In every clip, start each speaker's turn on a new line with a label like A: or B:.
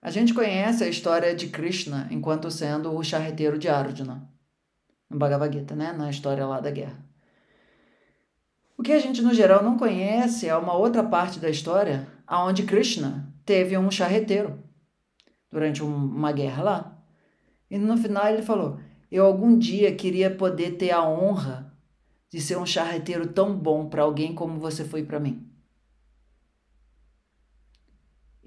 A: A gente conhece a história de Krishna enquanto sendo o charreteiro de Arjuna, no Bhagavad Gita, né? na história lá da guerra. O que a gente, no geral, não conhece é uma outra parte da história onde Krishna teve um charreteiro durante uma guerra lá. E no final ele falou: Eu algum dia queria poder ter a honra de ser um charreteiro tão bom para alguém como você foi para mim.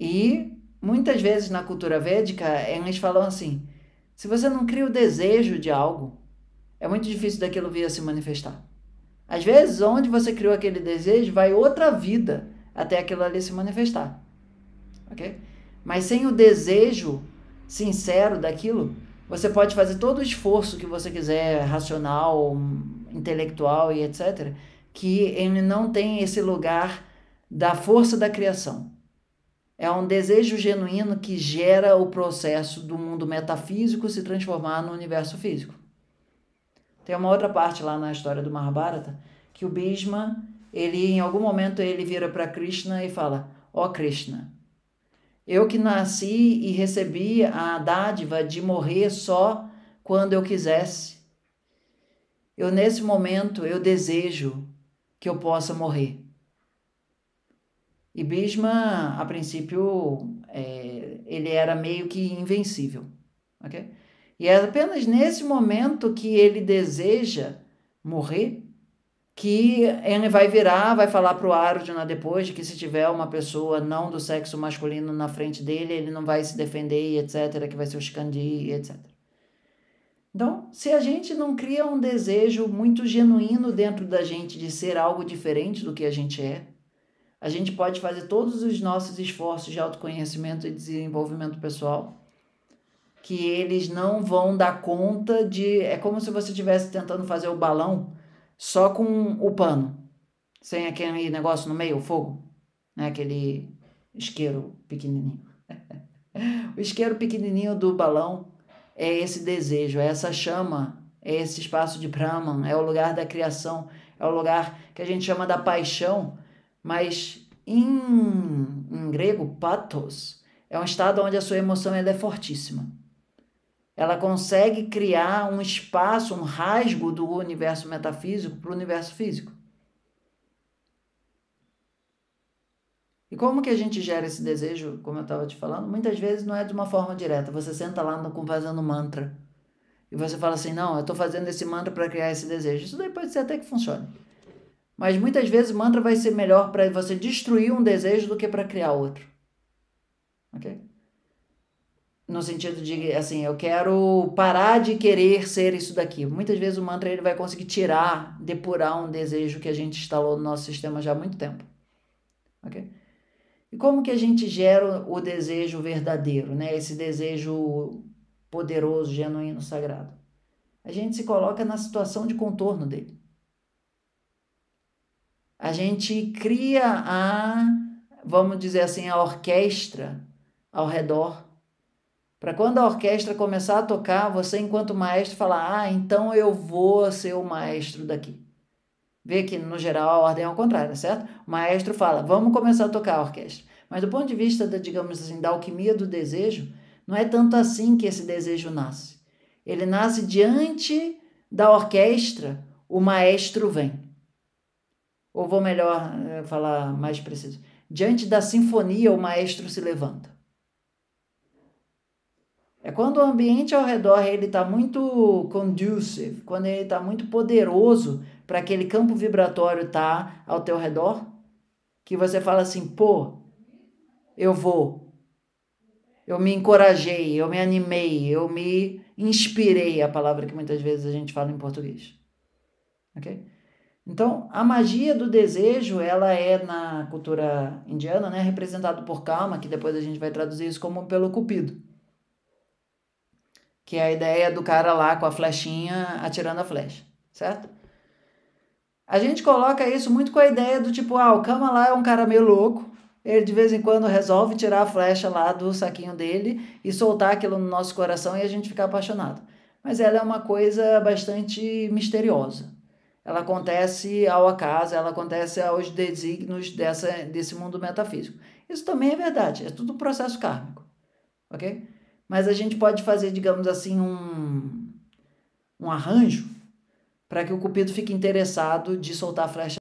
A: E Muitas uhum. vezes na cultura védica, eles falam assim: se você não cria o desejo de algo, é muito difícil daquilo vir a se manifestar. Às vezes, onde você criou aquele desejo, vai outra vida até aquilo ali se manifestar. Ok? Mas sem o desejo sincero daquilo, você pode fazer todo o esforço que você quiser, racional, intelectual e etc., que ele não tem esse lugar da força da criação. É um desejo genuíno que gera o processo do mundo metafísico se transformar no universo físico. Tem uma outra parte lá na história do Mahabharata que o Bhishma, ele em algum momento ele vira para Krishna e fala: "Ó oh Krishna, eu que nasci e recebi a dádiva de morrer só quando eu quisesse. Eu nesse momento eu desejo que eu possa morrer. E Bhishma, a princípio, é, ele era meio que invencível. Okay? E é apenas nesse momento que ele deseja morrer que ele vai virar, vai falar para o Arjuna depois que se tiver uma pessoa não do sexo masculino na frente dele, ele não vai se defender, etc., que vai ser o Skandi, etc. Então, se a gente não cria um desejo muito genuíno dentro da gente de ser algo diferente do que a gente é, a gente pode fazer todos os nossos esforços de autoconhecimento e desenvolvimento pessoal, que eles não vão dar conta de. É como se você estivesse tentando fazer o balão só com o pano, sem aquele negócio no meio, o fogo, né? aquele isqueiro pequenininho. o isqueiro pequenininho do balão é esse desejo, é essa chama, é esse espaço de Brahman, é o lugar da criação, é o lugar que a gente chama da paixão mas em, em grego, pathos é um estado onde a sua emoção é fortíssima. Ela consegue criar um espaço, um rasgo do universo metafísico para o universo físico. E como que a gente gera esse desejo, como eu estava te falando? Muitas vezes não é de uma forma direta. Você senta lá fazendo mantra. E você fala assim: não, eu estou fazendo esse mantra para criar esse desejo. Isso daí pode ser até que funcione. Mas muitas vezes mantra vai ser melhor para você destruir um desejo do que para criar outro. Ok? No sentido de, assim, eu quero parar de querer ser isso daqui. Muitas vezes o mantra ele vai conseguir tirar, depurar um desejo que a gente instalou no nosso sistema já há muito tempo. Ok? E como que a gente gera o desejo verdadeiro, né? Esse desejo poderoso, genuíno, sagrado? A gente se coloca na situação de contorno dele a gente cria a, vamos dizer assim, a orquestra ao redor. Para quando a orquestra começar a tocar, você, enquanto maestro, falar: Ah, então eu vou ser o maestro daqui. Vê que, no geral, a ordem é ao contrário, certo? O maestro fala: Vamos começar a tocar a orquestra. Mas, do ponto de vista, da, digamos assim, da alquimia do desejo, não é tanto assim que esse desejo nasce. Ele nasce diante da orquestra, o maestro vem. Ou vou melhor eh, falar mais preciso. Diante da sinfonia, o maestro se levanta. É quando o ambiente ao redor ele está muito conducive, quando ele está muito poderoso para aquele campo vibratório tá ao teu redor, que você fala assim, pô, eu vou. Eu me encorajei, eu me animei, eu me inspirei, é a palavra que muitas vezes a gente fala em português. OK? Então, a magia do desejo, ela é na cultura indiana, né, representado por Kama, que depois a gente vai traduzir isso como pelo cupido. Que é a ideia do cara lá com a flechinha atirando a flecha, certo? A gente coloca isso muito com a ideia do tipo, ah, o Kama lá é um cara meio louco, ele de vez em quando resolve tirar a flecha lá do saquinho dele e soltar aquilo no nosso coração e a gente ficar apaixonado. Mas ela é uma coisa bastante misteriosa ela uhum. acontece ao acaso, ela acontece aos desígnios dessa, desse mundo metafísico. Isso também é verdade, é tudo processo kármico, ok? Mas a gente pode fazer, digamos assim, um, um arranjo para que o cupido fique interessado de soltar a flecha